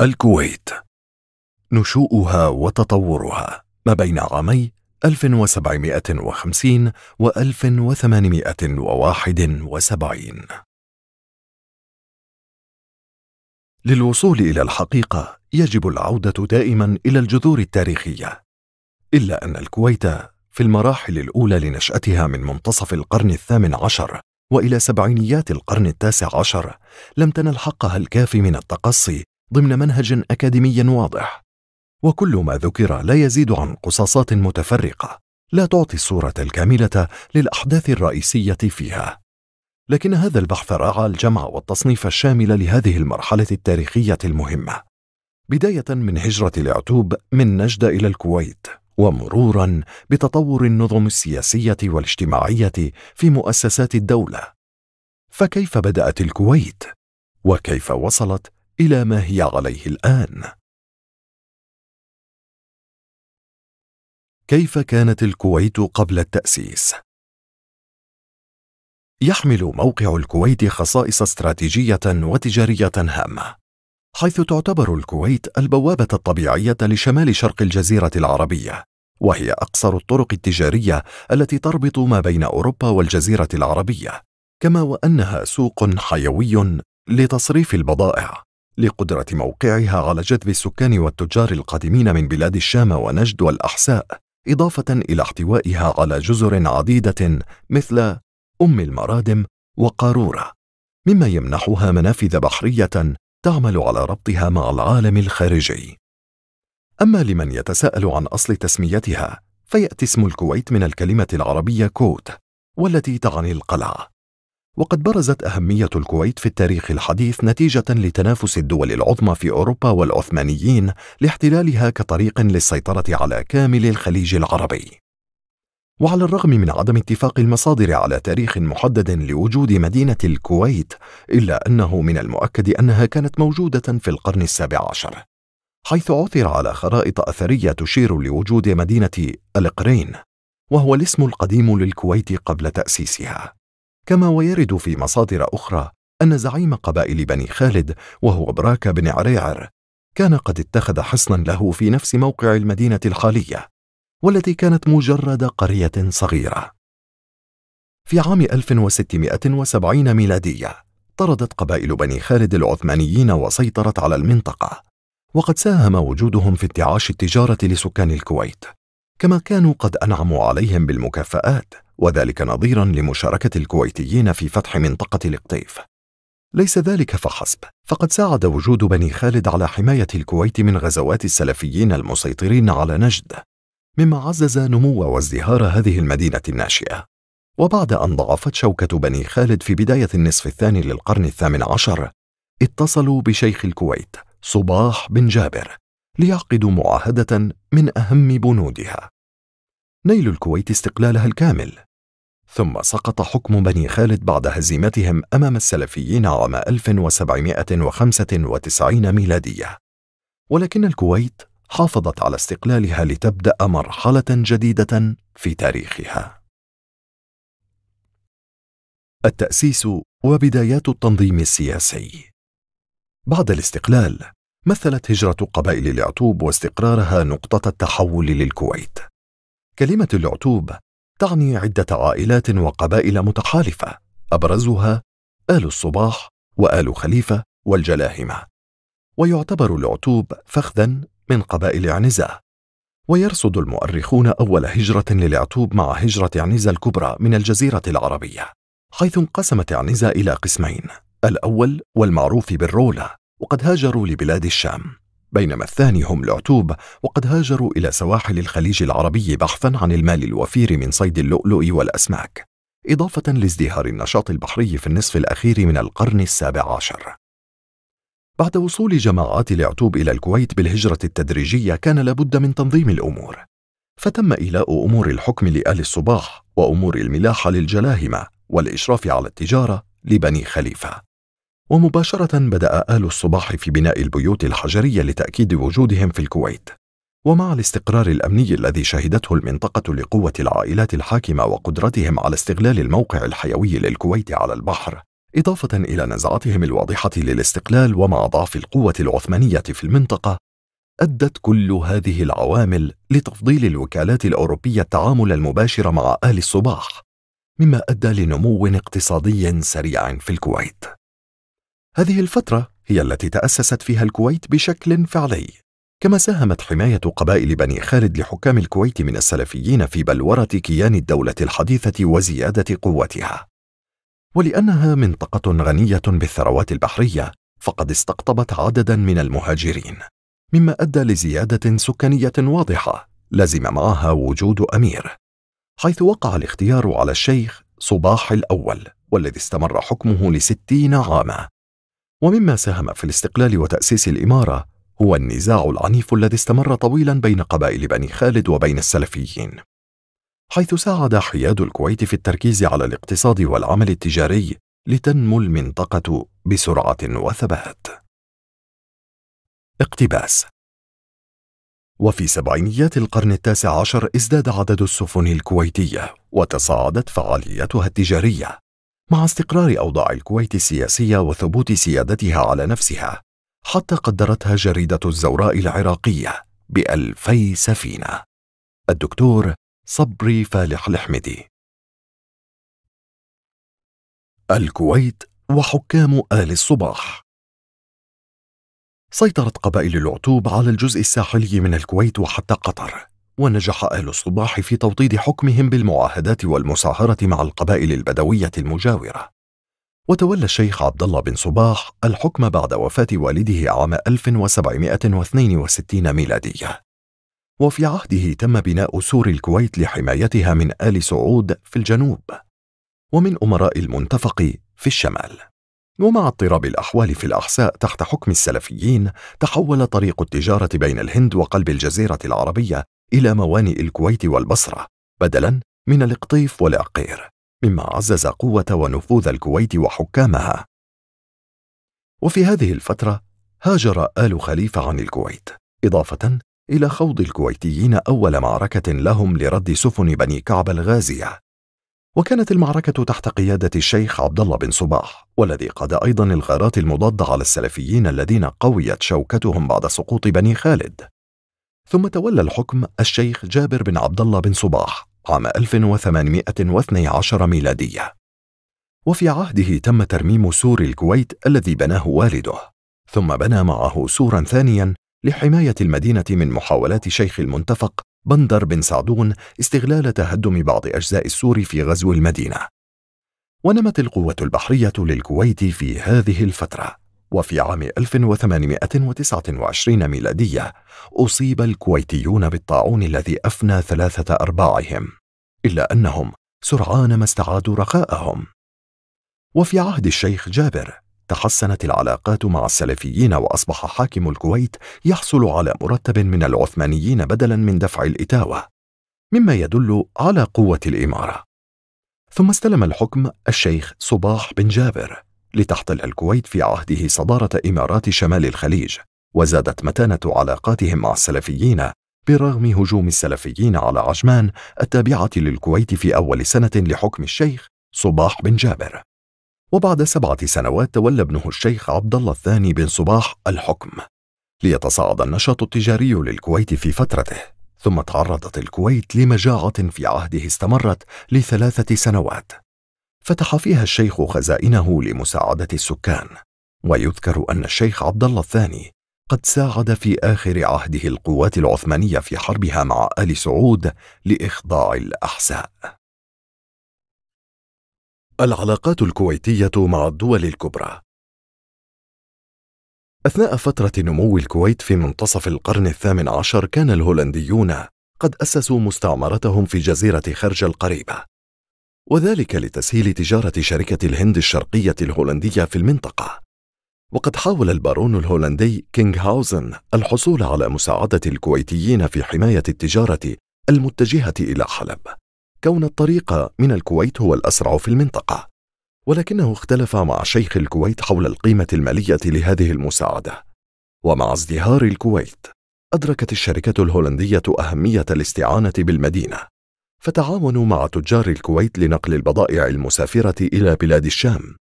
الكويت نشوءها وتطورها ما بين عامي 1750 و 1871 للوصول إلى الحقيقة يجب العودة دائما إلى الجذور التاريخية إلا أن الكويت في المراحل الأولى لنشأتها من منتصف القرن الثامن عشر وإلى سبعينيات القرن التاسع عشر لم تنل حقها الكافي من التقصي ضمن منهج أكاديمي واضح وكل ما ذكر لا يزيد عن قصاصات متفرقة لا تعطي الصورة الكاملة للأحداث الرئيسية فيها لكن هذا البحث راعى الجمع والتصنيف الشامل لهذه المرحلة التاريخية المهمة بداية من هجرة العتوب من نجد إلى الكويت ومرورا بتطور النظم السياسية والاجتماعية في مؤسسات الدولة فكيف بدأت الكويت؟ وكيف وصلت الى ما هي عليه الان كيف كانت الكويت قبل التاسيس يحمل موقع الكويت خصائص استراتيجيه وتجاريه هامه حيث تعتبر الكويت البوابه الطبيعيه لشمال شرق الجزيره العربيه وهي اقصر الطرق التجاريه التي تربط ما بين اوروبا والجزيره العربيه كما وانها سوق حيوي لتصريف البضائع لقدرة موقعها على جذب السكان والتجار القادمين من بلاد الشام ونجد والأحساء إضافة إلى احتوائها على جزر عديدة مثل أم المرادم وقارورة مما يمنحها منافذ بحرية تعمل على ربطها مع العالم الخارجي أما لمن يتساءل عن أصل تسميتها فيأتي اسم الكويت من الكلمة العربية كوت والتي تعني القلعة وقد برزت أهمية الكويت في التاريخ الحديث نتيجة لتنافس الدول العظمى في أوروبا والعثمانيين لاحتلالها كطريق للسيطرة على كامل الخليج العربي. وعلى الرغم من عدم اتفاق المصادر على تاريخ محدد لوجود مدينة الكويت، إلا أنه من المؤكد أنها كانت موجودة في القرن السابع عشر، حيث عثر على خرائط أثرية تشير لوجود مدينة القرين، وهو الاسم القديم للكويت قبل تأسيسها. كما ويرد في مصادر أخرى أن زعيم قبائل بني خالد وهو براك بن عريعر كان قد اتخذ حصنا له في نفس موقع المدينة الحالية والتي كانت مجرد قرية صغيرة في عام 1670 ميلادية طردت قبائل بني خالد العثمانيين وسيطرت على المنطقة وقد ساهم وجودهم في انتعاش التجارة لسكان الكويت كما كانوا قد أنعموا عليهم بالمكافآت وذلك نظيرا لمشاركة الكويتيين في فتح منطقة القطيف ليس ذلك فحسب فقد ساعد وجود بني خالد على حماية الكويت من غزوات السلفيين المسيطرين على نجد مما عزز نمو وازدهار هذه المدينة الناشئة وبعد أن ضعفت شوكة بني خالد في بداية النصف الثاني للقرن الثامن عشر اتصلوا بشيخ الكويت صباح بن جابر ليعقدوا معاهدة من أهم بنودها نيل الكويت استقلالها الكامل ثم سقط حكم بني خالد بعد هزيمتهم أمام السلفيين عام 1795 ميلادية ولكن الكويت حافظت على استقلالها لتبدأ مرحلة جديدة في تاريخها التأسيس وبدايات التنظيم السياسي بعد الاستقلال مثلت هجرة قبائل العتوب واستقرارها نقطة التحول للكويت. كلمة العتوب تعني عدة عائلات وقبائل متحالفة أبرزها آل الصباح وآل خليفة والجلاهمة. ويعتبر العتوب فخذا من قبائل عنزة. ويرصد المؤرخون أول هجرة للعتوب مع هجرة عنزة الكبرى من الجزيرة العربية، حيث انقسمت عنزة إلى قسمين، الأول والمعروف بالرولة، وقد هاجروا لبلاد الشام بينما الثاني هم العتوب وقد هاجروا إلى سواحل الخليج العربي بحثا عن المال الوفير من صيد اللؤلؤ والأسماك إضافة لازدهار النشاط البحري في النصف الأخير من القرن السابع عشر بعد وصول جماعات العتوب إلى الكويت بالهجرة التدريجية كان لابد من تنظيم الأمور فتم إيلاء أمور الحكم لآل الصباح وأمور الملاحة للجلاهمة والإشراف على التجارة لبني خليفة ومباشرة بدأ آل الصباح في بناء البيوت الحجرية لتأكيد وجودهم في الكويت ومع الاستقرار الأمني الذي شهدته المنطقة لقوة العائلات الحاكمة وقدرتهم على استغلال الموقع الحيوي للكويت على البحر إضافة إلى نزعتهم الواضحة للاستقلال ومع ضعف القوة العثمانية في المنطقة أدت كل هذه العوامل لتفضيل الوكالات الأوروبية التعامل المباشر مع أهل الصباح مما أدى لنمو اقتصادي سريع في الكويت هذه الفترة هي التي تأسست فيها الكويت بشكل فعلي كما ساهمت حماية قبائل بني خالد لحكام الكويت من السلفيين في بلورة كيان الدولة الحديثة وزيادة قوتها ولأنها منطقة غنية بالثروات البحرية فقد استقطبت عددا من المهاجرين مما أدى لزيادة سكانية واضحة لزم معها وجود أمير حيث وقع الاختيار على الشيخ صباح الأول والذي استمر حكمه لستين عاما ومما ساهم في الاستقلال وتأسيس الإمارة هو النزاع العنيف الذي استمر طويلا بين قبائل بني خالد وبين السلفيين حيث ساعد حياد الكويت في التركيز على الاقتصاد والعمل التجاري لتنمو المنطقة بسرعة وثبات اقتباس وفي سبعينيات القرن التاسع عشر ازداد عدد السفن الكويتية وتصاعدت فعاليتها التجارية مع استقرار أوضاع الكويت السياسية وثبوت سيادتها على نفسها حتى قدرتها جريدة الزوراء العراقية بألفي سفينة الدكتور صبري فالح الحمدي الكويت وحكام آل الصباح سيطرت قبائل العتوب على الجزء الساحلي من الكويت وحتى قطر ونجح أهل الصباح في توطيد حكمهم بالمعاهدات والمساهرة مع القبائل البدوية المجاورة وتولى الشيخ عبد الله بن صباح الحكم بعد وفاة والده عام 1762 ميلادية وفي عهده تم بناء سور الكويت لحمايتها من آل سعود في الجنوب ومن أمراء المنتفق في الشمال ومع اضطراب الأحوال في الأحساء تحت حكم السلفيين تحول طريق التجارة بين الهند وقلب الجزيرة العربية إلى موانئ الكويت والبصرة بدلاً من القطيف والعقير مما عزز قوة ونفوذ الكويت وحكامها وفي هذه الفترة هاجر آل خليفة عن الكويت إضافة إلى خوض الكويتيين أول معركة لهم لرد سفن بني كعب الغازية وكانت المعركة تحت قيادة الشيخ عبد الله بن صباح والذي قاد أيضا الغارات المضادة على السلفيين الذين قويت شوكتهم بعد سقوط بني خالد ثم تولى الحكم الشيخ جابر بن عبد الله بن صباح عام 1812 ميلادية وفي عهده تم ترميم سور الكويت الذي بناه والده ثم بنى معه سورا ثانيا لحماية المدينة من محاولات شيخ المنتفق بندر بن سعدون استغلال تهدم بعض أجزاء السور في غزو المدينة ونمت القوة البحرية للكويت في هذه الفترة وفي عام 1829 ميلادية أصيب الكويتيون بالطاعون الذي أفنى ثلاثة أرباعهم إلا أنهم سرعان ما استعادوا رخاءهم وفي عهد الشيخ جابر تحسنت العلاقات مع السلفيين وأصبح حاكم الكويت يحصل على مرتب من العثمانيين بدلا من دفع الإتاوة مما يدل على قوة الإمارة ثم استلم الحكم الشيخ صباح بن جابر لتحتل الكويت في عهده صدارة إمارات شمال الخليج وزادت متانة علاقاتهم مع السلفيين برغم هجوم السلفيين على عجمان التابعة للكويت في أول سنة لحكم الشيخ صباح بن جابر وبعد سبعة سنوات تولى ابنه الشيخ عبد الله الثاني بن صباح الحكم ليتصاعد النشاط التجاري للكويت في فترته ثم تعرضت الكويت لمجاعة في عهده استمرت لثلاثة سنوات فتح فيها الشيخ خزائنه لمساعدة السكان ويذكر أن الشيخ عبد الله الثاني قد ساعد في آخر عهده القوات العثمانية في حربها مع آل سعود لإخضاع الأحساء العلاقات الكويتية مع الدول الكبرى أثناء فترة نمو الكويت في منتصف القرن الثامن عشر كان الهولنديون قد أسسوا مستعمرتهم في جزيرة خرج القريبة وذلك لتسهيل تجارة شركة الهند الشرقية الهولندية في المنطقة. وقد حاول البارون الهولندي كينغ هاوزن الحصول على مساعدة الكويتيين في حماية التجارة المتجهة إلى حلب، كون الطريق من الكويت هو الأسرع في المنطقة، ولكنه اختلف مع شيخ الكويت حول القيمة المالية لهذه المساعدة. ومع ازدهار الكويت، أدركت الشركة الهولندية أهمية الاستعانة بالمدينة، فتعاونوا مع تجار الكويت لنقل البضائع المسافرة إلى بلاد الشام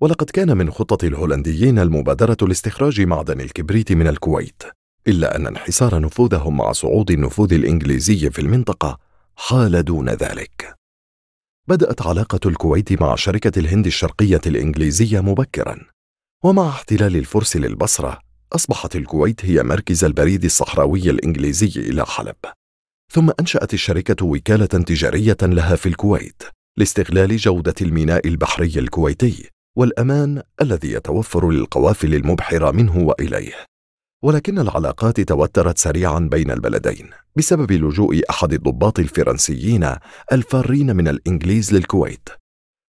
ولقد كان من خطة الهولنديين المبادرة لاستخراج معدن الكبريت من الكويت إلا أن انحسار نفوذهم مع صعود النفوذ الإنجليزي في المنطقة حال دون ذلك بدأت علاقة الكويت مع شركة الهند الشرقية الإنجليزية مبكرا ومع احتلال الفرس للبصرة أصبحت الكويت هي مركز البريد الصحراوي الإنجليزي إلى حلب ثم أنشأت الشركة وكالة تجارية لها في الكويت لاستغلال جودة الميناء البحري الكويتي والأمان الذي يتوفر للقوافل المبحرة منه وإليه ولكن العلاقات توترت سريعا بين البلدين بسبب لجوء أحد الضباط الفرنسيين الفارين من الإنجليز للكويت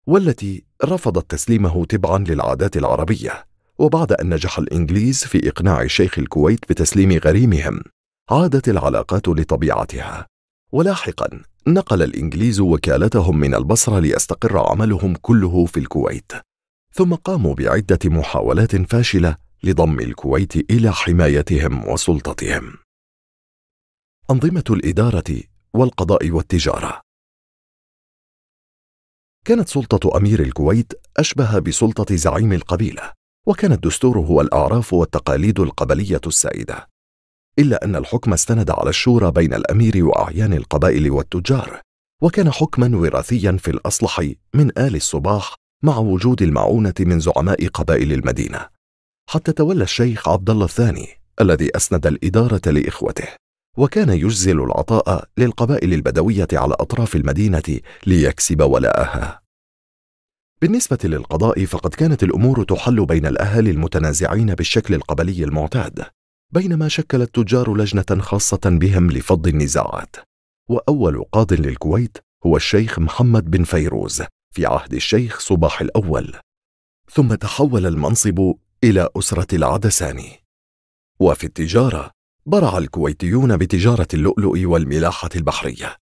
والتي رفضت تسليمه تبعا للعادات العربية وبعد أن نجح الإنجليز في إقناع شيخ الكويت بتسليم غريمهم عادت العلاقات لطبيعتها ولاحقا نقل الإنجليز وكالتهم من البصرة ليستقر عملهم كله في الكويت ثم قاموا بعدة محاولات فاشلة لضم الكويت إلى حمايتهم وسلطتهم أنظمة الإدارة والقضاء والتجارة كانت سلطة أمير الكويت أشبه بسلطة زعيم القبيلة وكان الدستور هو الأعراف والتقاليد القبلية السائدة إلا أن الحكم استند على الشورى بين الأمير وأعيان القبائل والتجار وكان حكما وراثيا في الأصلح من آل الصباح مع وجود المعونة من زعماء قبائل المدينة حتى تولى الشيخ عبد الله الثاني الذي أسند الإدارة لإخوته وكان يجزل العطاء للقبائل البدوية على أطراف المدينة ليكسب ولاءها بالنسبة للقضاء فقد كانت الأمور تحل بين الأهالي المتنازعين بالشكل القبلي المعتاد بينما شكل التجار لجنة خاصة بهم لفض النزاعات وأول قاض للكويت هو الشيخ محمد بن فيروز في عهد الشيخ صباح الأول ثم تحول المنصب إلى أسرة العدساني وفي التجارة برع الكويتيون بتجارة اللؤلؤ والملاحة البحرية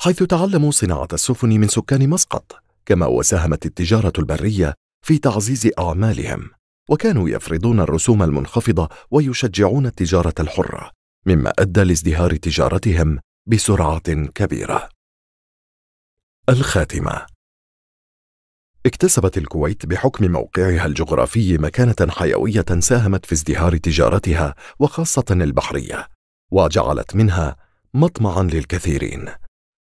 حيث تعلموا صناعة السفن من سكان مسقط كما وساهمت التجارة البرية في تعزيز أعمالهم وكانوا يفرضون الرسوم المنخفضة ويشجعون التجارة الحرة مما أدى لازدهار تجارتهم بسرعة كبيرة الخاتمة اكتسبت الكويت بحكم موقعها الجغرافي مكانة حيوية ساهمت في ازدهار تجارتها وخاصة البحرية وجعلت منها مطمعا للكثيرين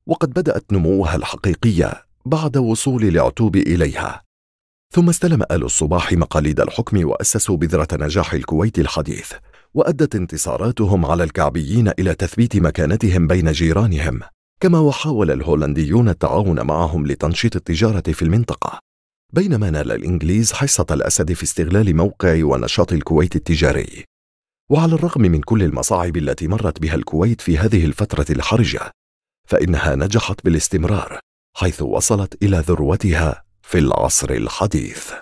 وقد بدأت نموها الحقيقية بعد وصول العتوب إليها ثم استلم آل الصباح مقاليد الحكم وأسسوا بذرة نجاح الكويت الحديث وأدت انتصاراتهم على الكعبيين إلى تثبيت مكانتهم بين جيرانهم كما وحاول الهولنديون التعاون معهم لتنشيط التجارة في المنطقة بينما نال الإنجليز حصة الأسد في استغلال موقع ونشاط الكويت التجاري وعلى الرغم من كل المصاعب التي مرت بها الكويت في هذه الفترة الحرجة فإنها نجحت بالاستمرار حيث وصلت إلى ذروتها في العصر الحديث